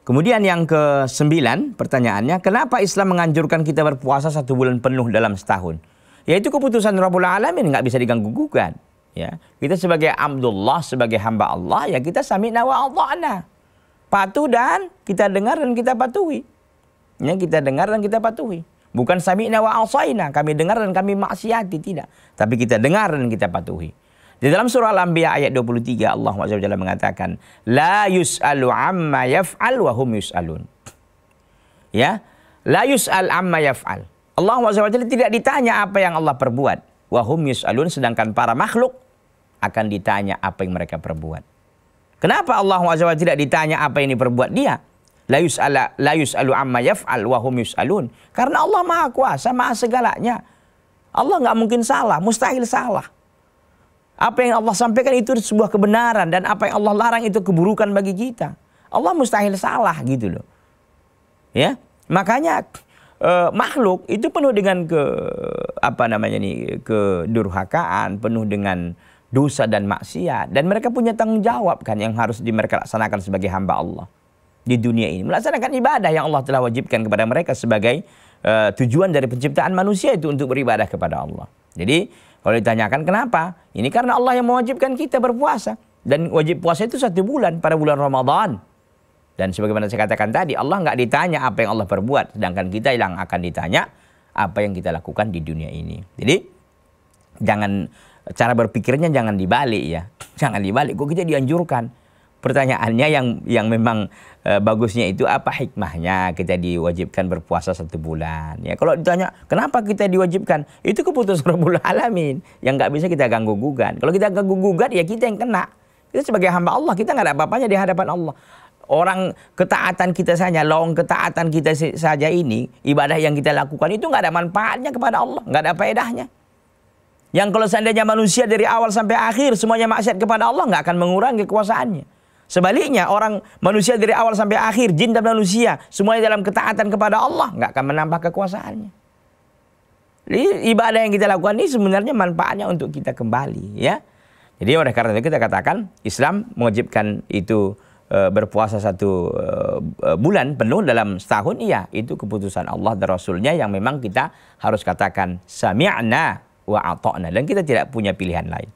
Kemudian yang ke sembilan pertanyaannya, kenapa Islam menganjurkan kita berpuasa satu bulan penuh dalam setahun? Yaitu keputusan Rabbul Alamin, nggak bisa diganggu gugat. Ya, kita sebagai Abdullah, sebagai hamba Allah, ya kita sami'na wa Allah Patuh dan kita dengar dan kita patuhi. Ya, kita dengar dan kita patuhi. Bukan sami'na wa asaina, kami dengar dan kami maksiati, tidak. Tapi kita dengar dan kita patuhi. Di dalam surah Al-Anbiya ayat 23 Allah SWT mengatakan la yus'alu amma yaf'al wa hum yus'alun. Ya, la yus'al amma yaf'al. Allah SWT tidak ditanya apa yang Allah perbuat. Wa hum yus'alun sedangkan para makhluk akan ditanya apa yang mereka perbuat. Kenapa Allah SWT tidak ditanya apa yang diperbuat dia? La yus'ala la yus'alu amma yaf'al wa hum yus'alun. Karena Allah Maha Kuasa, Maha segalanya. Allah nggak mungkin salah, mustahil salah. Apa yang Allah sampaikan itu sebuah kebenaran dan apa yang Allah larang itu keburukan bagi kita. Allah mustahil salah gitu loh. Ya. Makanya eh, makhluk itu penuh dengan ke apa namanya nih kedurhakaan, penuh dengan dosa dan maksiat dan mereka punya tanggung jawab kan yang harus di mereka laksanakan sebagai hamba Allah di dunia ini melaksanakan ibadah yang Allah telah wajibkan kepada mereka sebagai uh, tujuan dari penciptaan manusia itu untuk beribadah kepada Allah. Jadi kalau ditanyakan kenapa? Ini karena Allah yang mewajibkan kita berpuasa. Dan wajib puasa itu satu bulan pada bulan Ramadan. Dan sebagaimana saya katakan tadi, Allah nggak ditanya apa yang Allah perbuat. Sedangkan kita yang akan ditanya apa yang kita lakukan di dunia ini. Jadi jangan cara berpikirnya jangan dibalik ya. Jangan dibalik, kok kita dianjurkan pertanyaannya yang yang memang e, bagusnya itu apa hikmahnya kita diwajibkan berpuasa satu bulan ya kalau ditanya kenapa kita diwajibkan itu keputusan Rabbul Alamin yang nggak bisa kita ganggu gugat kalau kita ganggu gugat ya kita yang kena kita sebagai hamba Allah kita nggak ada apa-apanya di hadapan Allah orang ketaatan kita saja, long ketaatan kita saja ini, ibadah yang kita lakukan itu nggak ada manfaatnya kepada Allah, nggak ada faedahnya. Yang kalau seandainya manusia dari awal sampai akhir semuanya maksiat kepada Allah nggak akan mengurangi kekuasaannya. Sebaliknya orang manusia dari awal sampai akhir, jin dan manusia, semuanya dalam ketaatan kepada Allah, nggak akan menambah kekuasaannya. Jadi ibadah yang kita lakukan ini sebenarnya manfaatnya untuk kita kembali ya. Jadi oleh karena itu kita katakan Islam mewajibkan itu e, berpuasa satu e, e bulan penuh dalam setahun iya itu keputusan Allah dan Rasulnya yang memang kita harus katakan sami'na wa ata'na dan kita tidak punya pilihan lain.